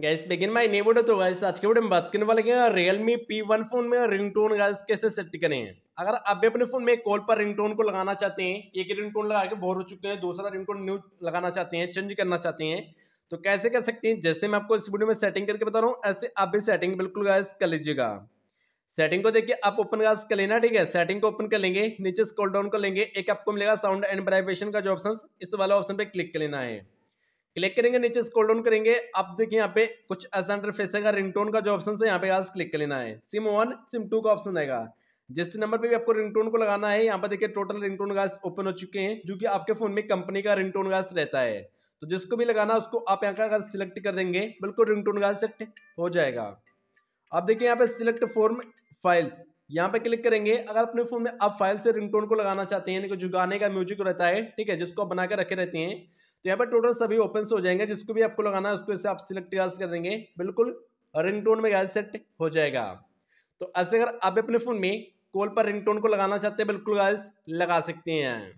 gas begin my नहीं video तो guys आज के वीडियो बात करने वाले हैं रियलमी पी वन फोन में रिंग टोन गैस कैसे सेट करें अगर आप भी अपने फोन में कॉल पर रिंग टोन को लगाना चाहते हैं एक ही टोन लगा के बोर हो चुके हैं दूसरा रिंग टोन न्यू लगाना चाहते हैं चेंज करना चाहते हैं तो कैसे कर सकते हैं जैसे मैं आपको इस वीडियो में सेटिंग करके बता रहा हूँ ऐसे आप भी सेटिंग बिल्कुल गैस कर लीजिएगा सेटिंग को देखिए आप ओपन गैस कर लेना ठीक है सेटिंग को ओपन कर लेंगे नीचे स्कॉल डाउन कर लेंगे एक आपको मिलेगा साउंड एंड वाइब्रेशन का जो ऑप्शन इस वाला ऑप्शन पर क्लिक कर लेना है क्लिक करेंगे नीचे स्क्रॉल डाउन करेंगे आप देखिए यहाँ पे कुछ ऐसा इंटरफेस आएगा रिंगटोन का जो ऑप्शन है यहाँ पे आज क्लिक कर लेना है सिम वन सिम टू का ऑप्शन आएगा जिस नंबर पे भी आपको रिंगटोन को लगाना है यहाँ पर देखिए टोटल रिंगटोन गैस ओपन हो चुके हैं जो कि आपके फोन में कंपनी का रिंगटोन गैस रहता है तो जिसको भी लगाना उसको आप यहाँ का अगर सिलेक्ट कर देंगे बिल्कुल रिंगटोन गैस सेलेक्ट हो जाएगा आप देखिए यहाँ पे सिलेक्ट फॉर्म फाइल्स यहाँ पे क्लिक करेंगे अगर अपने फोन में आप फाइल से रिंगटोन को लगाना चाहते हैं जो गाने का म्यूजिक रहता है ठीक है जिसको आप बना के रखे रहते हैं तो यहाँ पर टोटल सभी ओपन हो जाएंगे जिसको भी आपको लगाना है उसको आप सिलेक्ट गैस कर देंगे बिल्कुल रिंगटोन में गैस सेट हो जाएगा तो ऐसे अगर आप अपने फ़ोन में कॉल पर रिंगटोन को लगाना चाहते हैं बिल्कुल गैस लगा सकते हैं